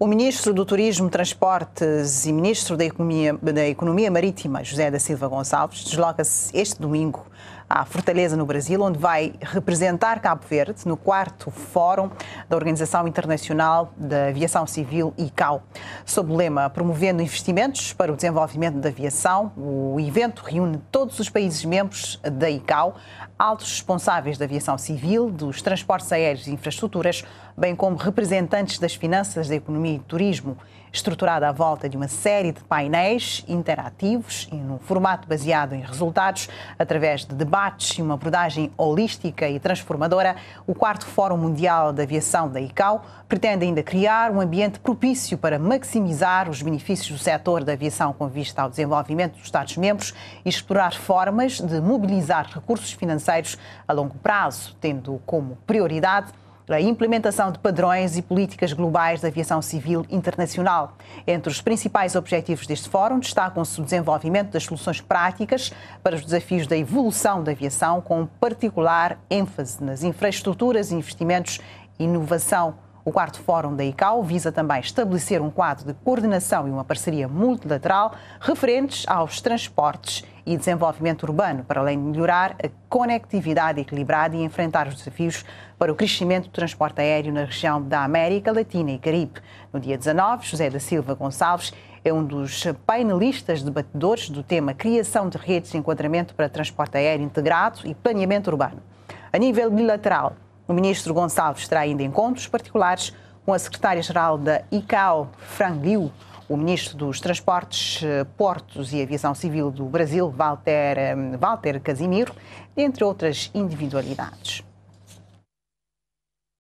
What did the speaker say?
O ministro do Turismo, Transportes e ministro da Economia, da Economia Marítima, José da Silva Gonçalves, desloca-se este domingo à Fortaleza, no Brasil, onde vai representar Cabo Verde no quarto Fórum da Organização Internacional da Aviação Civil, ICAO. Sob o lema Promovendo Investimentos para o Desenvolvimento da Aviação, o evento reúne todos os países membros da ICAO, altos responsáveis da aviação civil, dos transportes aéreos e infraestruturas, bem como representantes das finanças, da economia e do turismo, estruturada à volta de uma série de painéis interativos e num formato baseado em resultados através de debates debates e uma abordagem holística e transformadora, o quarto Fórum Mundial da Aviação da ICAO pretende ainda criar um ambiente propício para maximizar os benefícios do setor da aviação com vista ao desenvolvimento dos Estados-membros e explorar formas de mobilizar recursos financeiros a longo prazo, tendo como prioridade para a implementação de padrões e políticas globais da aviação civil internacional. Entre os principais objetivos deste fórum destacam-se o desenvolvimento das soluções práticas para os desafios da evolução da aviação, com particular ênfase nas infraestruturas, investimentos e inovação. O quarto fórum da ICAO visa também estabelecer um quadro de coordenação e uma parceria multilateral referentes aos transportes e desenvolvimento urbano, para além de melhorar a conectividade equilibrada e enfrentar os desafios para o crescimento do transporte aéreo na região da América Latina e Caribe. No dia 19, José da Silva Gonçalves é um dos painelistas debatedores do tema Criação de redes de enquadramento para transporte aéreo integrado e planeamento urbano. A nível bilateral, o ministro Gonçalves terá ainda encontros particulares com a secretária-geral da ICAO, Frank Liu, o ministro dos Transportes, Portos e Aviação Civil do Brasil, Walter, hum, Walter Casimiro, entre outras individualidades.